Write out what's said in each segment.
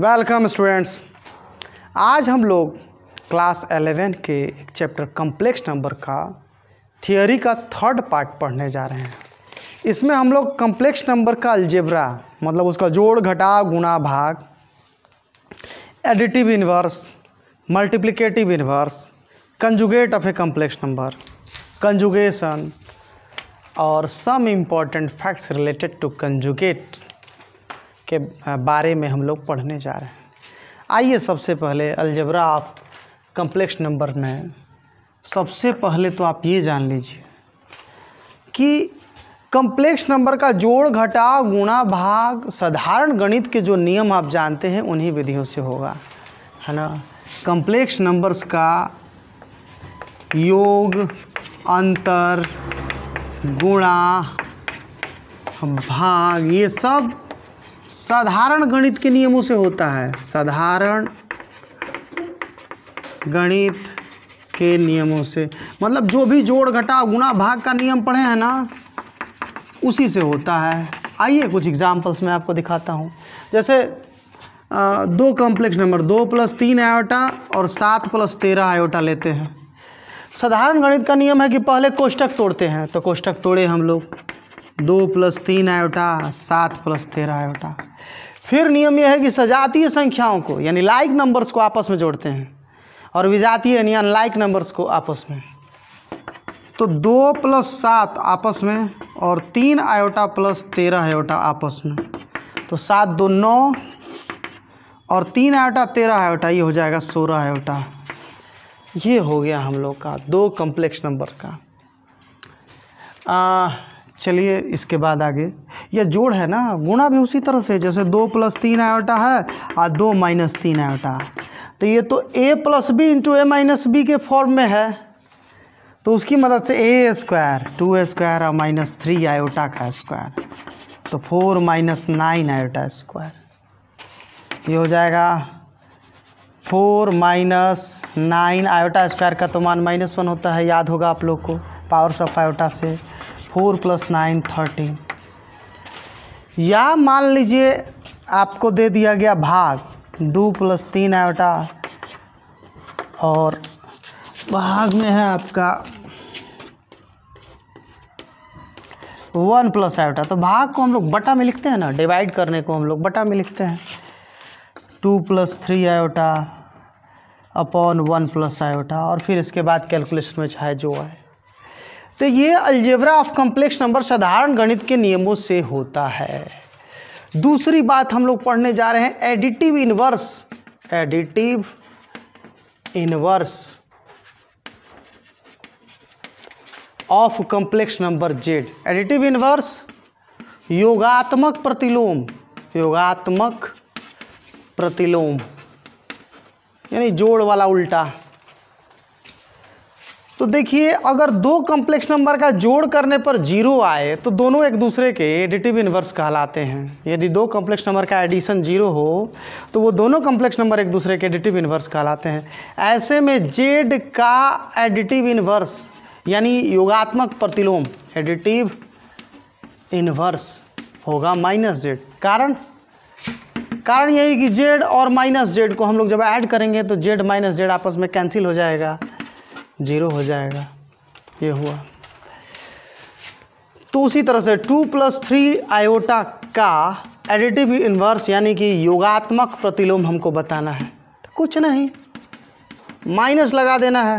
Welcome students आज हम लोग क्लास 11 के एक चैप्टर कम्प्लेक्स नंबर का थियोरी का थर्ड पार्ट पढ़ने जा रहे हैं इसमें हम लोग कम्प्लेक्स नंबर का अल्जेब्रा मतलब उसका जोड़ घटा गुणा भाग additive inverse multiplicative inverse conjugate of a complex number conjugation और some important facts related to conjugate के बारे में हम लोग पढ़ने जा रहे हैं आइए सबसे पहले अलजबरा ऑफ कम्प्लेक्स नंबर में सबसे पहले तो आप ये जान लीजिए कि कम्प्लेक्स नंबर का जोड़ घटाव गुणा भाग साधारण गणित के जो नियम आप जानते हैं उन्हीं विधियों से होगा है ना कम्प्लेक्स नंबर्स का योग अंतर गुणा भाग ये सब साधारण गणित के नियमों से होता है साधारण गणित के नियमों से मतलब जो भी जोड़ घटा गुणा भाग का नियम पढ़े हैं ना उसी से होता है आइए कुछ एग्जाम्पल्स मैं आपको दिखाता हूँ जैसे आ, दो कॉम्प्लेक्स नंबर दो प्लस तीन आयोटा और सात प्लस तेरह आयोटा लेते हैं साधारण गणित का नियम है कि पहले कोष्टक तोड़ते हैं तो कोष्टक तोड़े हम लोग दो प्लस तीन आयोटा सात प्लस तेरह आयोटा फिर नियम यह है कि सजातीय संख्याओं को यानी लाइक नंबर्स को आपस में जोड़ते हैं और विजातीय यानी अनलाइक नंबर्स को आपस में तो दो प्लस सात आपस में और तीन आयोटा प्लस तेरह आयोटा आपस में तो सात दो नौ और तीन आयोटा तेरह आयोटा ये हो जाएगा सोलह आयोटा ये हो गया हम लोग का दो कम्प्लेक्स नंबर का आ, चलिए इसके बाद आगे यह जोड़ है ना गुणा भी उसी तरह से जैसे दो प्लस तीन आयोटा है और दो माइनस तीन आयोटा तो ये तो A plus B into A minus B के फॉर्म में है तो उसकी मदद से A square two A square और माइनस थ्री आयोटा का स्क्वायर तो four minus nine iota square ये हो जाएगा four minus nine iota square का तो मान माइनस वन होता है याद होगा आप लोग को पावर्स ऑफ आयोटा से फोर प्लस नाइन थर्टीन या मान लीजिए आपको दे दिया गया भाग टू प्लस तीन आयोटा और भाग में है आपका वन प्लस आयोटा तो भाग को हम लोग बटा में लिखते हैं ना डिवाइड करने को हम लोग बटा में लिखते हैं two plus three iota upon one plus iota और फिर इसके बाद कैलकुलेशन में चाहे जो आए तो ये अल्जेब्रा ऑफ कॉम्प्लेक्स नंबर साधारण गणित के नियमों से होता है दूसरी बात हम लोग पढ़ने जा रहे हैं additive inverse additive inverse of complex number Z additive inverse योगात्मक प्रतिलोम योगात्मक प्रतिलोम यानी जोड़ वाला उल्टा तो देखिए अगर दो कम्प्लेक्स नंबर का जोड़ करने पर जीरो आए तो दोनों एक दूसरे के एडिटिव इन्वर्स कहलाते हैं यदि दो कम्प्लेक्स नंबर का एडिशन जीरो हो तो वो दोनों कम्प्लेक्स नंबर एक दूसरे के एडिटिव इन्वर्स कहलाते हैं ऐसे में जेड का एडिटिव इन्वर्स यानी योगात्मक प्रतिलोम एडिटिव इन्वर्स होगा माइनस जेड कारण कारण यही कि जेड और माइनस जेड को हम लोग जब ऐड करेंगे तो जेड माइनस जेड आपस में कैंसिल हो जाएगा ज़ीरो हो जाएगा ये हुआ तो उसी तरह से टू प्लस थ्री आयोटा का एडिटिव इन्वर्स यानी कि योगात्मक प्रतिलोम हमको बताना है तो कुछ नहीं माइनस लगा देना है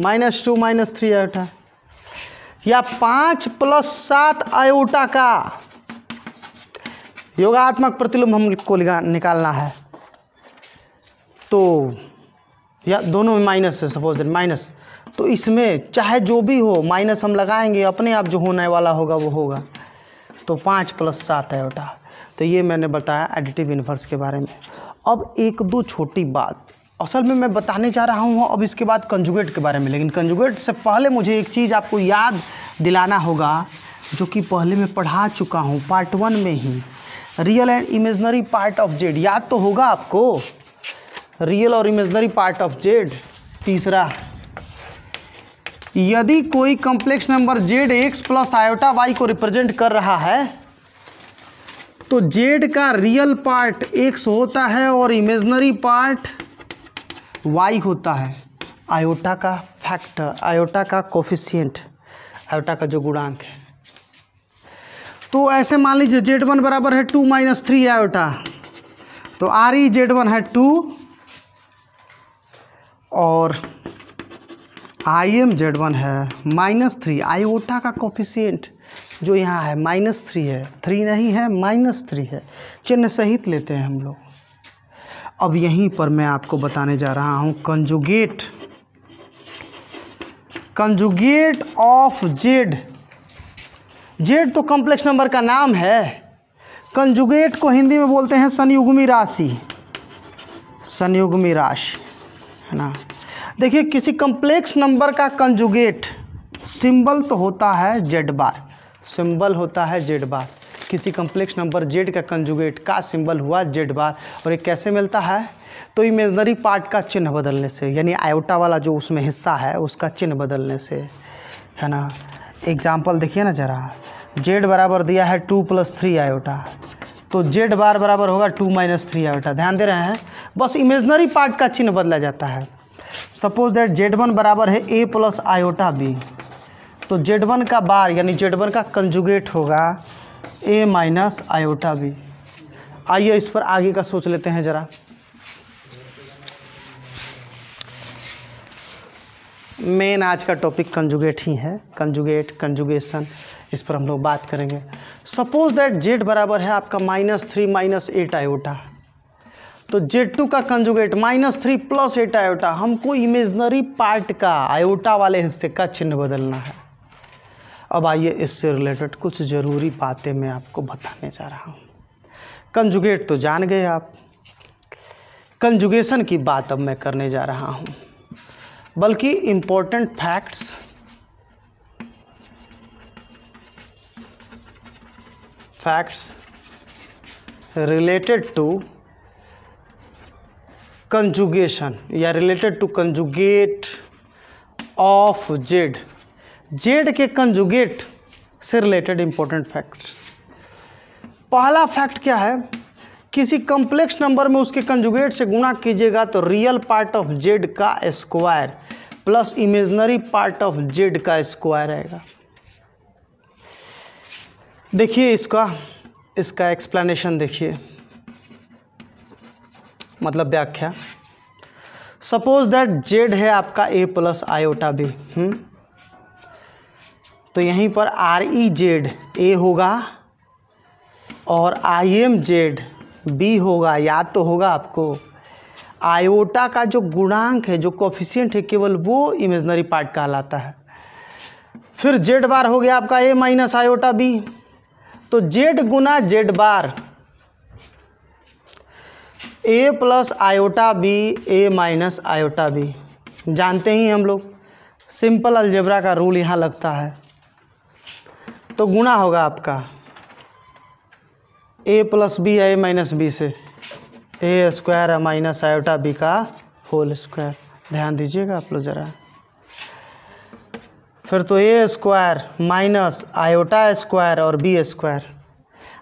minus two minus three iota या पाँच प्लस सात आयोटा का योगात्मक प्रतिलोम हमको निकालना है तो या दोनों में माइनस है सपोज माइनस तो इसमें चाहे जो भी हो माइनस हम लगाएंगे अपने आप जो होने वाला होगा वो होगा तो पाँच प्लस सात है बेटा तो ये मैंने बताया एडिटिव इन्वर्स के बारे में अब एक दो छोटी बात असल में मैं बताने जा रहा हूँ अब इसके बाद कंजुगेट के बारे में लेकिन कंजुगेट से पहले मुझे एक चीज़ आपको याद दिलाना होगा जो कि पहले मैं पढ़ा चुका हूँ पार्ट वन में ही real and imaginary part of Z याद तो होगा आपको रियल और इमेजनरी पार्ट ऑफ जेड तीसरा यदि कोई complex number Z X plus iota Y को रिप्रेजेंट कर रहा है तो जेड का रियल पार्ट एक्स होता है और इमेजनरी पार्ट वाई होता है आयोटा का फैक्टर आयोटा का कोफिशियंट आयोटा का जो गुणांक है तो ऐसे मान लीजिए जेड वन बराबर है टू माइनस थ्री आयोटा तो आर ई जेड वन है टू और आई एम जेड वन है माइनस थ्री आईओटा का कॉफिशियंट जो यहाँ है माइनस थ्री है थ्री नहीं है माइनस थ्री है चिन्ह सहित लेते हैं हम लोग अब यहीं पर मैं आपको बताने जा रहा हूँ conjugate conjugate of Z Z तो कॉम्प्लेक्स नंबर का नाम है कंजुगेट को हिंदी में बोलते हैं संयुग्मी राशि संयुग्मी राशि है ना देखिए किसी कम्प्लेक्स नंबर का कंजुगेट सिंबल तो होता है जेड बार सिंबल होता है जेड बार किसी कम्प्लेक्स नंबर जेड का कंजुगेट का सिंबल हुआ जेड बार और ये कैसे मिलता है तो इमेजनरी पार्ट का चिन्ह बदलने से यानी आयोटा वाला जो उसमें हिस्सा है उसका चिन्ह बदलने से है ना एग्जाम्पल देखिए ना ज़रा जेड बराबर दिया है टू प्लस थ्री आयोटा तो जेड बार बराबर होगा टू माइनस थ्री है बेटा ध्यान दे रहे हैं बस इमेजनरी पार्ट का चिन्ह बदला जाता है सपोज दैट जेड वन बराबर है ए प्लस आयोटा बी तो जेड वन का बार यानी जेड वन का कंजुगेट होगा ए माइनस आयोटा बी आइए इस पर आगे का सोच लेते हैं ज़रा मेन आज का टॉपिक कंजुगेट ही है कंजुगेट कंजुगेशन इस पर हम लोग बात करेंगे सपोज दैट जेड बराबर है आपका minus three minus eight iota तो जेड टू का conjugate minus three plus eight iota हमको इमेजनरी पार्ट का आयोटा वाले हिस्से का चिन्ह बदलना है अब आइए इससे रिलेटेड कुछ ज़रूरी बातें मैं आपको बताने जा रहा हूँ कंजुगेट तो जान गए आप कंजुगेशन की बात अब मैं करने जा रहा हूँ बल्कि important facts facts related to conjugation या related to conjugate of Z Z के कंजुगेट से रिलेटेड इंपॉर्टेंट फैक्ट पहला फैक्ट क्या है किसी कॉम्प्लेक्स नंबर में उसके कंजुगेट से गुणा कीजिएगा तो रियल पार्ट ऑफ जेड का square plus imaginary part of Z का स्क्वायर आएगा देखिए इसका इसका एक्सप्लेनेशन देखिए मतलब व्याख्या सपोज दैट जेड है आपका ए प्लस आयोटा बी तो यहीं पर आर ई जेड ए होगा और आई एम जेड बी होगा याद तो होगा आपको आयोटा का जो गुणांक है जो कोफिशियंट है केवल वो इमेजनरी पार्ट कहलाता है फिर जेड बार हो गया आपका ए माइनस आयोटा बी तो जेड गुना Z bar A plus iota B A minus iota B जानते ही हम लोग सिंपल अलजेब्रा का रूल यहाँ लगता है तो गुना होगा आपका A plus B A minus B से A square minus iota B का होल स्क्वायर ध्यान दीजिएगा आप लोग ज़रा फिर तो A square minus iota square और बी स्क्वायर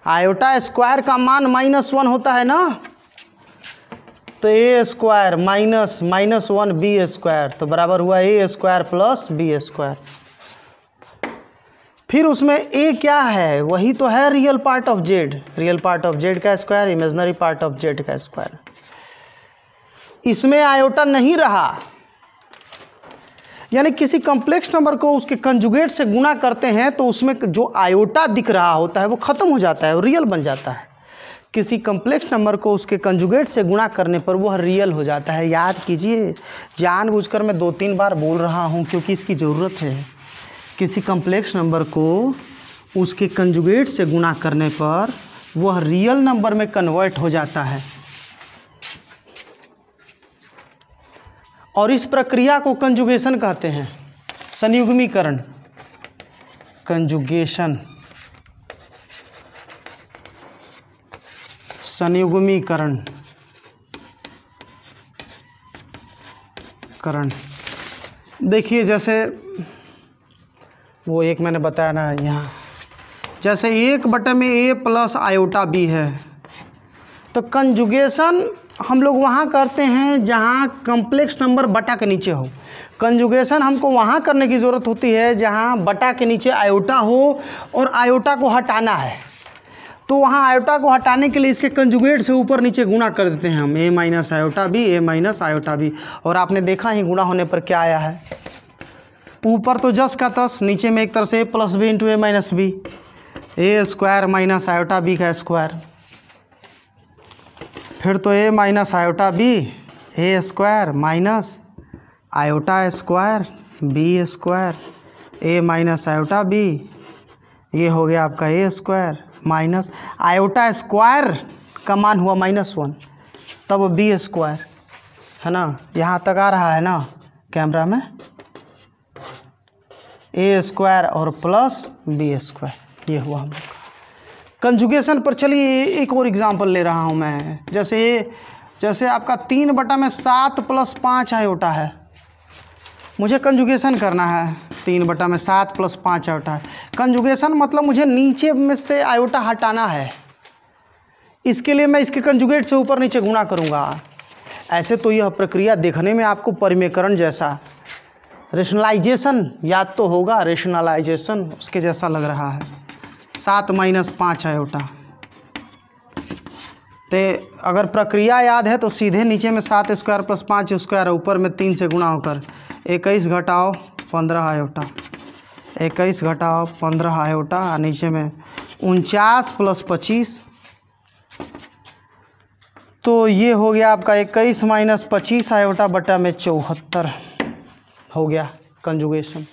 आयोटा स्क्वायर का मान माइनस वन होता है ना तो A square minus minus one B square तो बराबर हुआ A square plus B square फिर उसमें ए क्या है वही तो है real part of Z real part of Z का square imaginary part of Z का स्क्वायर इसमें आयोटा नहीं रहा यानी किसी कम्प्लेक्स नंबर को उसके कंजुगेट से गुना करते हैं तो उसमें जो आयोटा दिख रहा होता है वो ख़त्म हो जाता है वो रियल बन जाता है किसी कम्प्लेक्स नंबर को उसके कंजुगेट से गुणा करने पर वह रियल हो जाता है याद कीजिए जानबूझकर मैं दो तीन बार बोल रहा हूँ क्योंकि इसकी ज़रूरत है किसी कम्प्लेक्स नंबर को उसके कंजुगेट से गुणा करने पर वह रियल नंबर में कन्वर्ट हो जाता है और इस प्रक्रिया को कंजुगेशन कहते हैं संयुग्मीकरण कंजुगेशन संयुग्मीकरण करण देखिए जैसे वो एक मैंने बताया ना यहाँ जैसे एक बटे में ए प्लस आयोटा बी है तो कंजुगेशन हम लोग वहाँ करते हैं जहाँ कम्प्लेक्स नंबर बटा के नीचे हो कंजुगेशन हमको वहाँ करने की ज़रूरत होती है जहाँ बटा के नीचे आयोटा हो और आयोटा को हटाना है तो वहाँ आयोटा को हटाने के लिए इसके कंजुगेट से ऊपर नीचे गुणा कर देते हैं हम ए माइनस आयोटा भी ए माइनस आयोटा भी और आपने देखा ही गुणा होने पर क्या आया है ऊपर तो जस का तस नीचे में एक तरह से A plus B into A minus B A square minus iota B का स्क्वायर फिर तो A minus iota B A square minus iota square B square A minus iota B ये हो गया आपका A square minus iota square का मान हुआ माइनस वन तब बी स्क्वायर है ना यहाँ तक आ रहा है ना कैमरा में ए स्क्वायर और प्लस बी स्क्वायर ये हुआ हमारा कंजुगेशन पर चलिए एक और एग्ज़ाम्पल ले रहा हूँ मैं जैसे जैसे आपका तीन बटा में सात प्लस पाँच आयोटा है मुझे कंजुगेशन करना है तीन बटा में सात प्लस पाँच आयोटा है कंजुगेशन मतलब मुझे नीचे में से आयोटा हटाना है इसके लिए मैं इसके कंजुगेट से ऊपर नीचे गुणा करूँगा ऐसे तो यह प्रक्रिया देखने में आपको परिमेकरण जैसा रेशनलाइजेशन याद तो होगा रेशनलाइजेशन उसके जैसा लग रहा है सात माइनस पाँच आयोटा तो अगर प्रक्रिया याद है तो सीधे नीचे में सात स्क्वायर प्लस पाँच स्क्वायर ऊपर में तीन से गुणा होकर इक्कीस घटाओ पंद्रह आयोटा इक्कीस घटाओ पंद्रह आयोटा और नीचे में उनचास प्लस पच्चीस तो ये हो गया आपका इक्कीस माइनस पच्चीस आयोटा बटा में चौहत्तर हो गया कंजुगेशन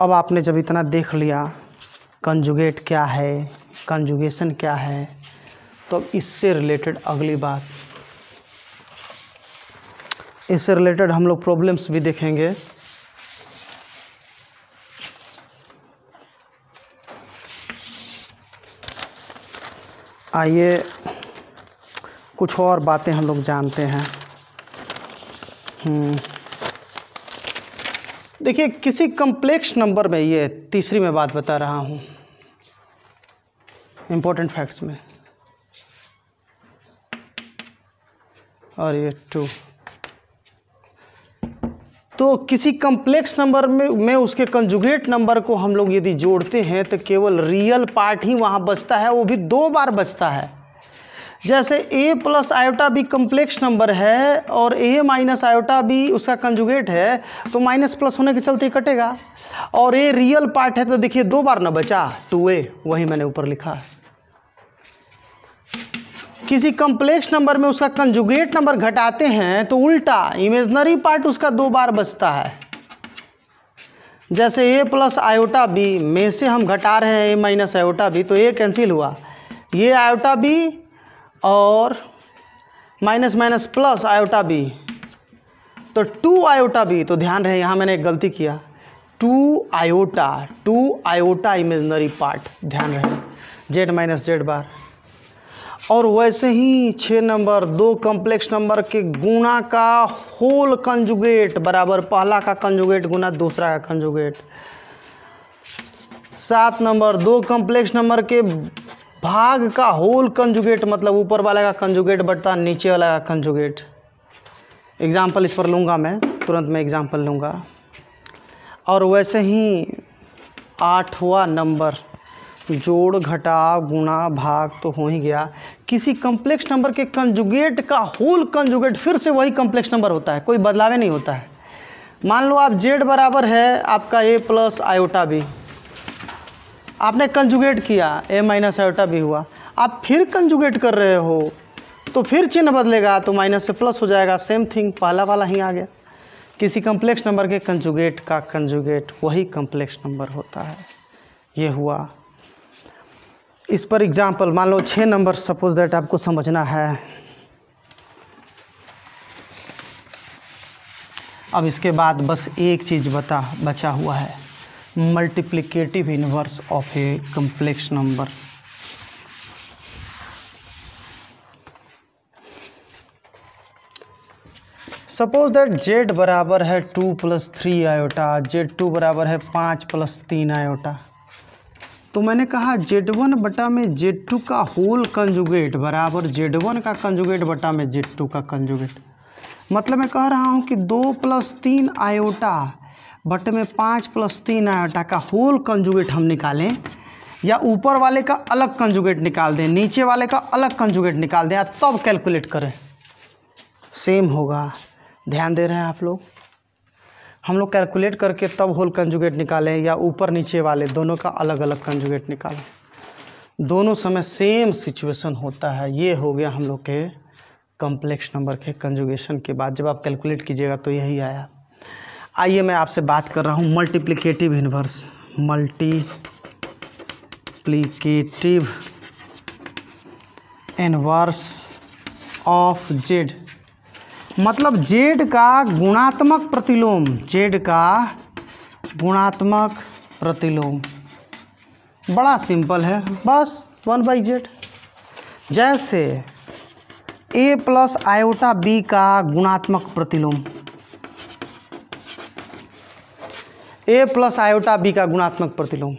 अब आपने जब इतना देख लिया कंजुगेट क्या है कंजुगेशन क्या है तो अब इससे रिलेटेड अगली बात इससे रिलेटेड हम लोग प्रॉब्लम्स भी देखेंगे आइए कुछ और बातें हम लोग जानते हैं हम्म। देखिए किसी कम्प्लेक्स नंबर में ये तीसरी मैं बात बता रहा हूँ इम्पोर्टेंट फैक्ट्स में और ये टू तो किसी कम्प्लेक्स नंबर में में उसके कंजुगेट नंबर को हम लोग यदि जोड़ते हैं तो केवल रियल पार्ट ही वहाँ बचता है वो भी दो बार बचता है जैसे ए प्लस आयोटा भी कम्प्लेक्स नंबर है और ए माइनस आयोटा भी उसका कंजुगेट है तो माइनस प्लस होने के चलते कटेगा और ए रियल पार्ट है तो देखिए दो बार ना बचा टू ए वही मैंने ऊपर लिखा किसी कम्प्लेक्स नंबर में उसका कंजुगेट नंबर घटाते हैं तो उल्टा इमेजनरी पार्ट उसका दो बार बचता है जैसे ए प्लस आयोटा बी में से हम घटा रहे हैं ए माइनस आयोटा बी तो a कैंसिल हुआ ये आयोटा बी और minus minus plus iota B तो टू आयोटा बी तो ध्यान रहे यहाँ मैंने एक गलती किया two iota two iota imaginary part ध्यान रहे जेड माइनस जेड बार और वैसे ही छः नंबर दो कॉम्प्लेक्स नंबर के गुणा का होल कंजुगेट बराबर पहला का कंजुगेट गुना दूसरा का कंजुगेट सात नंबर दो कॉम्प्लेक्स नंबर के भाग का होल कंजुगेट मतलब ऊपर वाले का कंजुगेट बढ़ता नीचे वाला का कंजुगेट एग्ज़ाम्पल इस पर लूँगा मैं तुरंत मैं एग्ज़ाम्पल लूँगा और वैसे ही आठवा नंबर जोड़ घटाव गुणा भाग तो हो ही गया किसी कम्प्लेक्स नंबर के कंजुगेट का होल कंजुगेट फिर से वही कम्प्लेक्स नंबर होता है कोई बदलावे नहीं होता है मान लो आप जेड बराबर है आपका ए प्लस आयोटा बी आपने कंजुगेट किया ए माइनस आयोटा भी हुआ आप फिर कंजुगेट कर रहे हो तो फिर चिन्ह बदलेगा तो माइनस से प्लस हो जाएगा सेम थिंग पहला वाला ही आ गया किसी कम्प्लेक्स नंबर के कंजुगेट का कंजुगेट वही कम्प्लेक्स नंबर होता है ये हुआ इस पर एग्जाम्पल मान लो छः नंबर सपोज दैट आपको समझना है अब इसके बाद बस एक चीज़ बता बचा हुआ है multiplicative inverse of a complex number suppose that Z बराबर है two plus three iota Z two बराबर है पाँच प्लस तीन आयोटा तो मैंने कहा जेड वन बटा में जेड टू का होल कंजुगेट बराबर जेड वन का कंजुगेट बटा में जेड टू का कंजुगेट मतलब मैं कह रहा हूँ कि दो प्लस तीन आयोटा बटे में पाँच प्लस तीन आयोटा का होल कंजुगेट हम निकालें या ऊपर वाले का अलग कंजुगेट निकाल दें नीचे वाले का अलग कंजुगेट निकाल दें तब कैलकुलेट करें सेम होगा ध्यान दे रहे हैं आप लोग हम लोग कैलकुलेट करके तब होल कंजुगेट निकालें या ऊपर नीचे वाले दोनों का अलग अलग कंजुगेट निकालें दोनों समय सेम सिचुएशन होता है ये हो गया हम लोग के कॉम्प्लेक्स नंबर के कंजुगेशन के बाद जब आप कैलकुलेट कीजिएगा तो यही आया आइए मैं आपसे बात कर रहा हूँ multiplicative inverse multiplicative inverse of Z मतलब जेड का गुणात्मक प्रतिलोम जेड का गुणात्मक प्रतिलोम बड़ा सिंपल है बस वन बाई जेड जैसे ए प्लस आयोटा बी का गुणात्मक प्रतिलोम ए प्लस आयोटा बी का गुणात्मक प्रतिलोम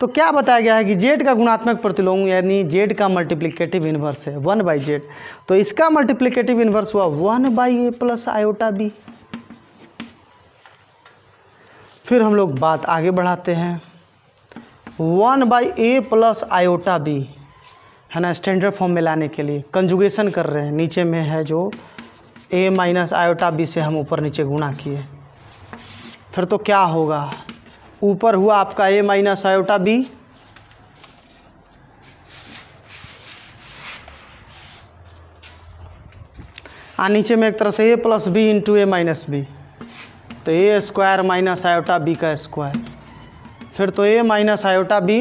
तो क्या बताया गया है कि जेड का गुणात्मक प्रतिलोम यानी जेड का मल्टीप्लीकेटिव इन्वर्स है वन बाई जेड तो इसका मल्टीप्लीकेटिव इन्वर्स हुआ one by A plus iota B फिर हम लोग बात आगे बढ़ाते हैं one by A plus iota B है ना स्टैंडर्ड फॉर्म में लाने के लिए कंजुगेशन कर रहे हैं नीचे में है जो ए माइनस आयोटा बी से हम ऊपर नीचे गुणा किए फिर तो क्या होगा ऊपर हुआ आपका ए माइनस आयोटा बी आ नीचे में एक तरह से A plus B into A minus B तो A square minus iota B का स्क्वायर फिर तो ए माइनस आयोटा बी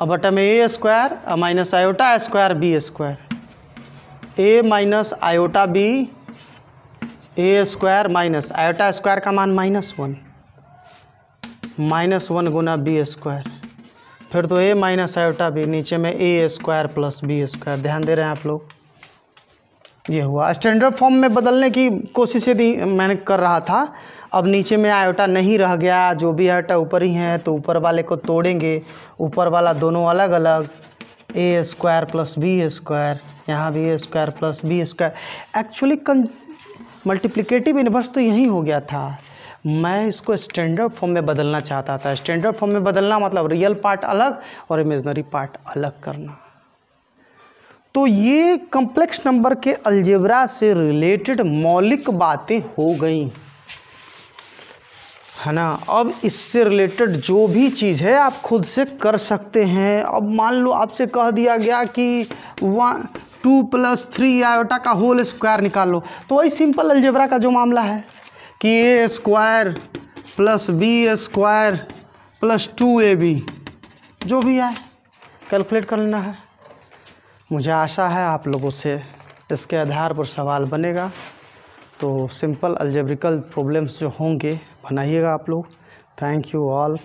और बटा में ए स्क्वायर और minus iota square B square A minus iota B A square minus iota square का मान माइनस वन माइनस वन गुना बी स्क्वायर फिर तो ए माइनस आयोटा भी नीचे में A square plus B square ध्यान दे रहे हैं आप लोग ये हुआ स्टैंडर्ड फॉर्म में बदलने की कोशिश यदि मैंने कर रहा था अब नीचे में आयोटा नहीं रह गया जो भी आयोटा ऊपर ही है तो ऊपर वाले को तोड़ेंगे ऊपर वाला दोनों अलग अलग A square plus B square यहाँ भी A square plus B square actually multiplicative inverse तो यही हो गया था मैं इसको स्टैंडर्ड फॉर्म में बदलना चाहता था स्टैंडर्ड फॉर्म में बदलना मतलब रियल पार्ट अलग और इमेजनरी पार्ट अलग करना तो ये कम्प्लेक्स नंबर के अलजेबरा से रिलेटेड मौलिक बातें हो गई है ना अब इससे रिलेटेड जो भी चीज़ है आप खुद से कर सकते हैं अब मान लो आपसे कह दिया गया कि one two plus three iota का होल स्क्वायर निकाल लो तो वही सिंपल अलजेबरा का जो मामला है कि A square plus B square plus two A B जो भी है कैलकुलेट कर लेना है मुझे आशा है आप लोगों से इसके आधार पर सवाल बनेगा तो सिंपल अलजेब्रिकल प्रॉब्लम्स जो होंगे बनाइएगा आप लोग थैंक यू ऑल